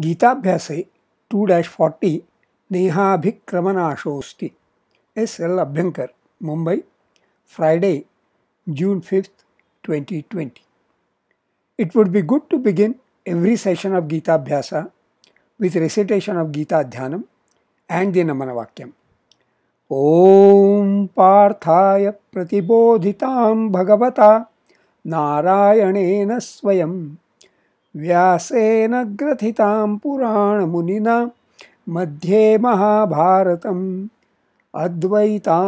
गीताभ्यास two dash forty नेहाभिक्रमनाशोस्ति S L Abhyankar Mumbai Friday June fifth twenty twenty it would be good to begin every session of गीताभ्यास with recitation of Gita Dhyan and दि नमन वाक्यम ओम पार्थाय प्रतिबोधिता भगवता नारायणेन स्वयं व्यासेन ग्रथितां पुराणमुनिना मध्ये महाभारतम् अद्वैतामृतवर्षिणीं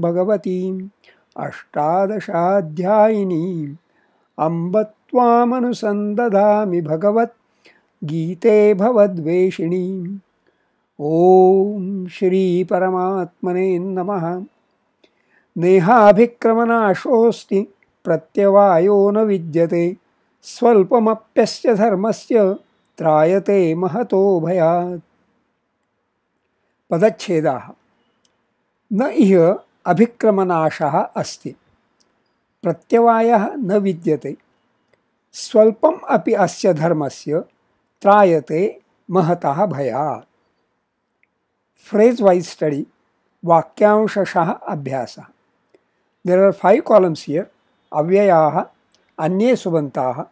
भगवतीम् अष्टादशाध्यायिनीम् अम्ब त्वामनुसन्दधामि भगवत् गीते भवद्वेषिणीम् ॐ श्रीपरमात्मने नमः नेहाभिक्रमनाशोऽस्ति प्रत्यवायो न विद्यते स्वल्पमप्यस्य धर्मस्य त्रायते महतो भयात् पदच्छेदाः न इह अभिक्रमनाशः अस्ति प्रत्यवायः न विद्यते स्वल्पम् अपि अस्य धर्मस्य त्रायते महतः भयात् फ्रेज् वैस् स्टडि वाक्यांशशः अभ्यासः there are five columns here अव्ययाः अन्ये सुबन्ताः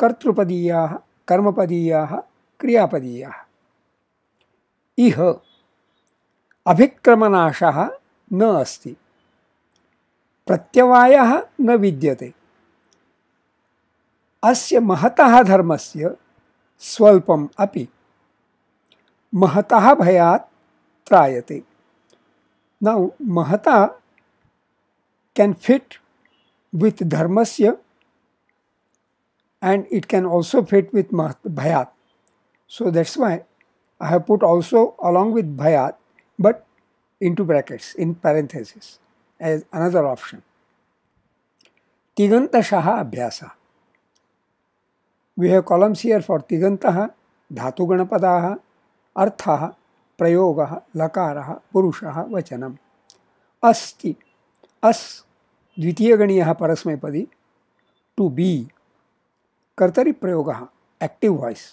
कर्तृपदीयाः कर्मपदीयाः क्रियापदीयाः इह अभिक्रमनाशः न अस्ति प्रत्यवायः न विद्यते अस्य महतः धर्मस्य स्वल्पम् अपि महतः भयात् त्रायते नौ महता कैन फिट विथ धर्मस्य and it can also fit with bhayat. So that's why I have put also along with bhayat but into brackets, in parentheses as another option. shaha abhyasa. We have columns here for tigantaha, dhatuganapadaha, arthaha, prayogaha, lakaraha, purushaha, vachanam. Asti. As द्वितीय गणीय परस्मैपदी to be. कर्तरिप्रयोगः active voice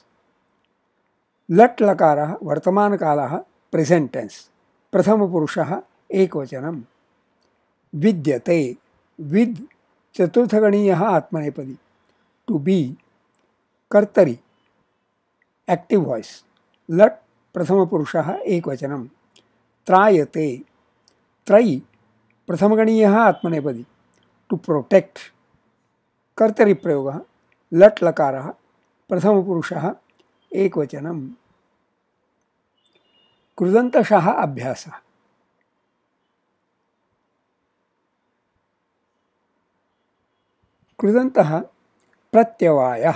लट् काल वर्तमानकालः present tense प्रथमपुरुषः एकवचनं विद्यते विद चतुर्थगणीय आत्मनेपदी टु बी कर्तरी एक्टिव वाय्स् लट् प्रथमपुरुषः एक त्रायते त्रय प्रथमगणीय आत्मनेपदी टु कर्तरी प्रयोग लट् लकारः प्रथमपुरुषः एकवचनं कृदंत अभ्यास कृदंत प्रत्यवाय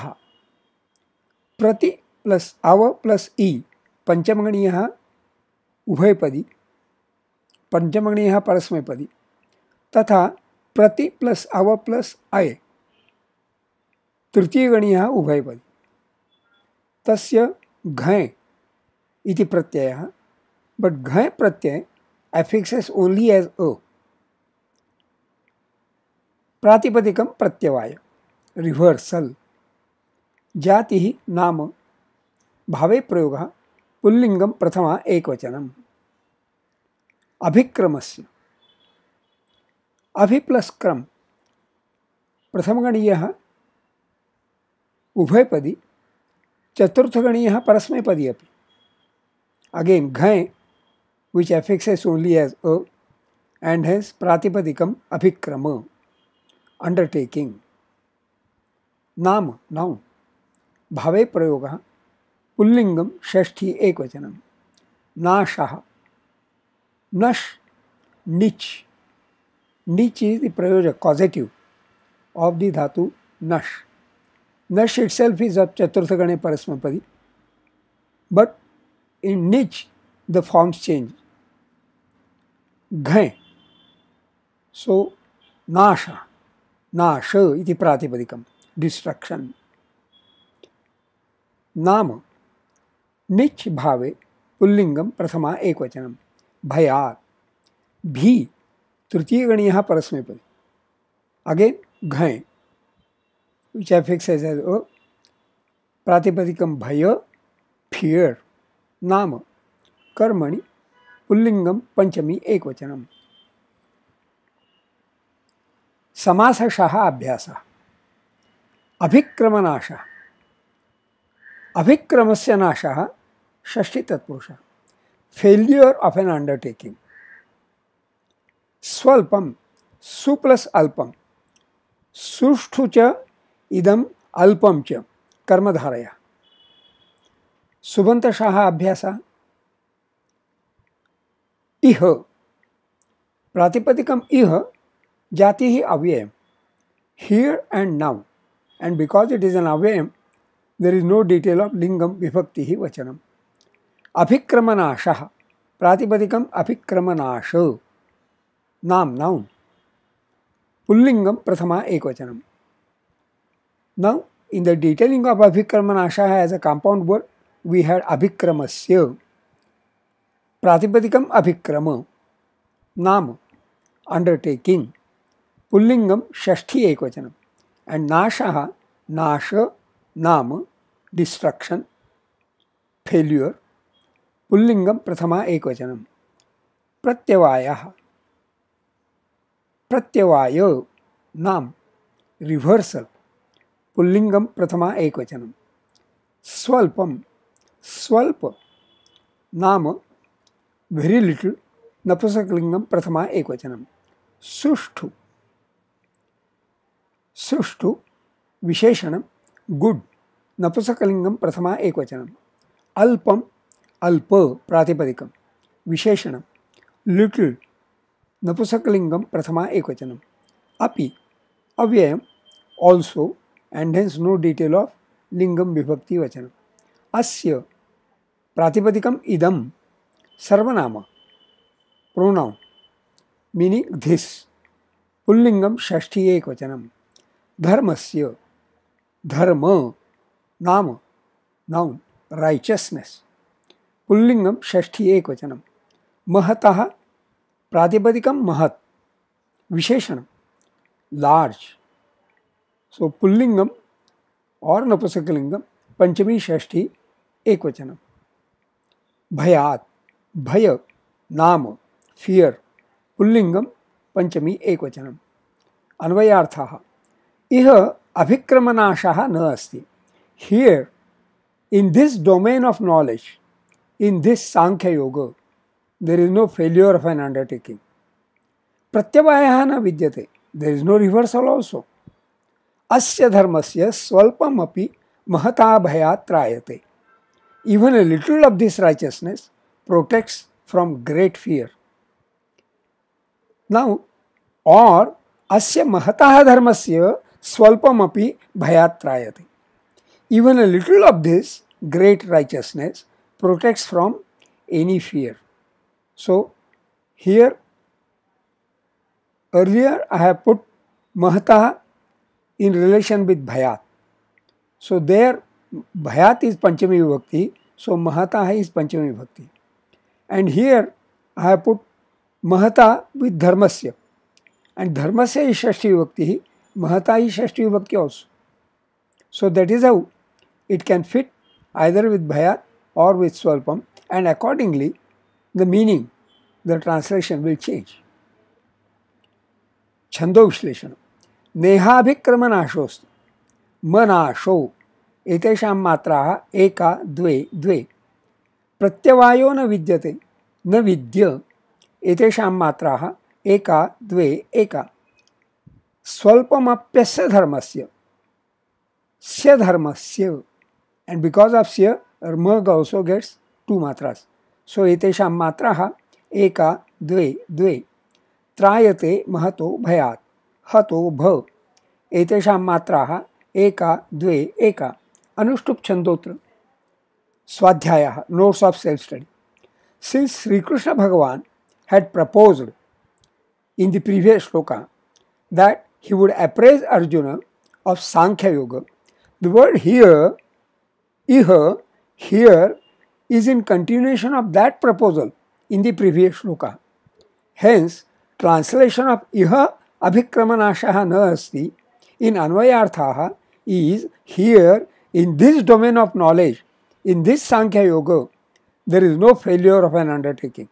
प्रति प्लस अव प्लस ई पंचमगणीयः उभयपदी पंचमगणीयः परस्मैपदी तथा प्रति प्लस अव प्लस अय तृतीयगणीय उभयपदी तस्य घय इति प्रत्यय बट घय प्रत्यय एफिक्सेस ओनली एज अ प्रातिपदिकं प्रत्यवाय रिवर्सल जाति नाम भावे प्रयोग पुल्लिंगम प्रथमा अभिक्रम से अभी प्लस क्रम प्रथमगणीय उभयपदी चतुर्थगणीय परस्मैपदी अभी अगेन घय which affixes only as a and has प्रातिपदिकम अभिक्रम अंडरटेकिंग नाम नौ भावे प्रयोग पुल्लिंगम षष्ठी वचनम नाशः नश निच निच इज द प्रयोजक कॉजेटिव ऑफ दि धातु नश Nash itself is a Chaturthagane Parasmapadi. But in niche, the forms change. Ghain. So, Nasha. Nasha iti pratipadikam. Destruction. नाम निच भावे पुल्लिंगम प्रथमा एकवचनम भयात भी तृतीय गणीय परस्मेपद अगेन घय which I fix as O, Pratipadikam Bhaya, fear, Nama, Karmani, Pullingam, Panchami, Ekvachanam. Samasa समासशः अभ्यासः अभिक्रमनाशः अभिक्रमस्य नाशः षष्ठी तत्पुरुषः फेल्यूर ऑफ एन अंडरटेकिंग स्वल्पम सुप्लस alpam, सुष्ठु इदम् अल्पं च कर्मधारय सुबन्तशः अभ्यासः इह प्रातिपदिकम् इह जातिः अव्यय here and now and because it is an अव्यय there is no detail of लिङ्गं विभक्तिः वचनम अभिक्रमनाशः प्रातिपदिकम् अभिक्रमनाश नाम् नाउ पुल्लिङ्गं प्रथमा एक वचनम Now, in the detailing of Abhikraman Ashaya as a compound word, we had Abhikramasya, Pratipadikam Abhikrama, Nama, undertaking, Pullingam Shashti Ekvachanam, and Nashaha, Nasha, Nama, destruction, failure, पुल्लिंगम प्रथमा एकवचनम प्रत्यवाय प्रत्यवाय नाम reversal पुल्लिंगम प्रथमा एकवचन स्वल्पं स्वल्प नाम वेरी लिटिल नपुंसकलिंगम प्रथमा एकवचनं सुष्ठु सुष्ठु विशेषण गुड नपुंसकलिंगम प्रथमा एकवचनं अल्पम अल्प प्रातिपदिकं विशेषण लिटिल नपुंसकलिंगम प्रथमा एकवचन अपि अव्ययम् also and hence no detail of lingam vibhakti vachanam. Asya pratipadikam idam sarvanama pronoun meaning this पुल्लिंगम षष्ठी एक वचनम धर्मस्य धर्म नाम नाउन राइचसनेस पुल्लिंगम षष्ठी एक वचनम महतः प्रातिपदिकम महत् विशेषण लार्ज सो पुलिंगम और नपुसकलिंगम पंचमी षष्ठी एक वचन भयात भय नाम फियर पुलिंगम पंचमी एक वचन अन्वयाथ इह अभिक्रमनाश न अस्ति here in this domain of knowledge in this Sankhya Yoga there is no failure of an undertaking प्रत्यवाय न विद्यते there is no reversal also अस्य से स्वल्पमपि महता भयात् त्रायते even a little of this righteousness protects from great fear now और अस्य महता धर्मस्य स्वल्पमपि भयात् त्रायते even a little of this great righteousness protects from any fear so here earlier I have put महता in relation with Bhayat. So there Bhayat is Panchami Vibhakti, so Mahata is Panchami Vibhakti. And here I have put Mahata with Dharmasya. And Dharmasya is Shashti Vibhakti, Mahata is Shashti Vibhakti also. So that is how it can fit either with Bhayat or with Swalpam and accordingly the meaning, the translation will change. Chando Vishleshanam. नेहाभिक्रमनाशोऽस्तु मनाशौ एतेषां मात्राः एका द्वे द्वे प्रत्यवायो न विद्यते न विद्य एतेषां मात्राः एका द्वे एका स्वल्पमप्यस्य धर्मस्य स्य धर्मस्य एंड बिकॉज ऑफ स्य म गौसो गेट्स टू मात्रास सो एतेषां मात्राः एका द्वे द्वे त्रायते महतो भयात् हतो भ एतेषां मात्राः एका द्वे एका अनुष्टुप् छन्दोत्र स्वाध्यायः notes of self study since श्रीकृष्णभगवान् had proposed in the previous shloka that he would apprise Arjuna of Sankhyayoga the word here इह here is in continuation of that proposal in the previous shloka hence translation of इह अभिक्रमनाश न अस्ति in अन्वयार्थाः is here in this of knowledge in in Sankhya Yoga there is no failure of an undertaking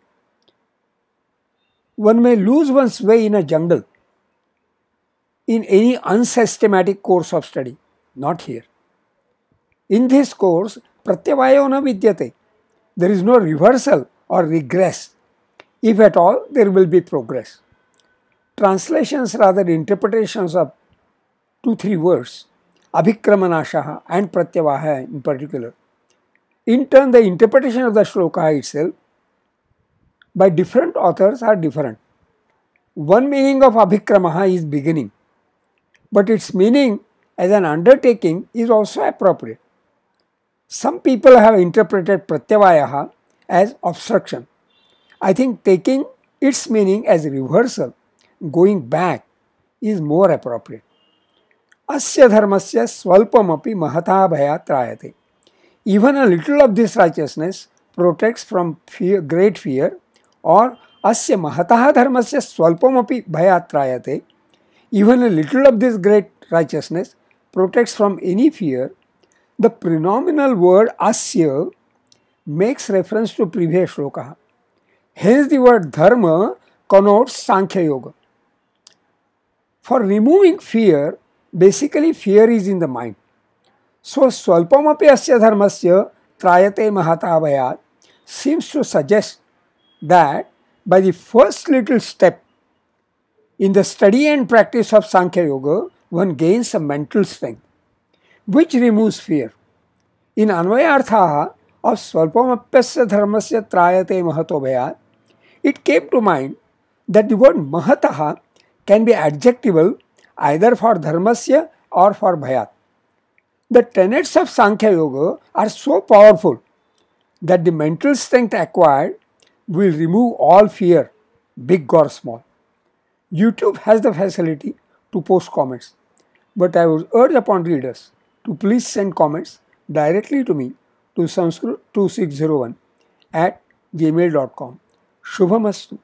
one may lose once way in a jungle in any unsystematic course of study not here in this course प्रत्यवायो न विद्यते there is no reversal or regress if at all there will be progress translations, rather interpretations of two, three words, Abhikramanashaha and Pratyavaha in particular. In turn, the interpretation of the shloka itself by different authors are different. One meaning of Abhikramaha is beginning, but its meaning as an undertaking is also appropriate. Some people have interpreted Pratyavayaha as obstruction. I think taking its meaning as reversal going back is more appropriate अस्य से स्वल्पमपि महता भया त्रायते even a little of this righteousness protects from fear great fear और अस्य महता धर्म से स्वल्पमपि भया त्रायते even a little of this great righteousness protects from any fear the pronominal word अस्य makes reference to previous shloka hence the word dharma connote Sankhya Yoga for removing fear basically fear is in the mind so स्वल्पमें अस्य धर्मस्य त्रायते महता भया seems to suggest that by the first little step in the study and practice of Sankhya Yoga one gains a mental strength which removes fear in अन्वयार्थ of स्वल्पमप्य धर्म से त्रायते महत्व भयात it came to mind that the word can be adjectival either for dharmasya or for bhayat. The tenets of Sankhya Yoga are so powerful that the mental strength acquired will remove all fear, big or small. YouTube has the facility to post comments, but I would urge upon readers to please send comments directly to me to sanskrit2601 at gmail.com. Shubhamastu.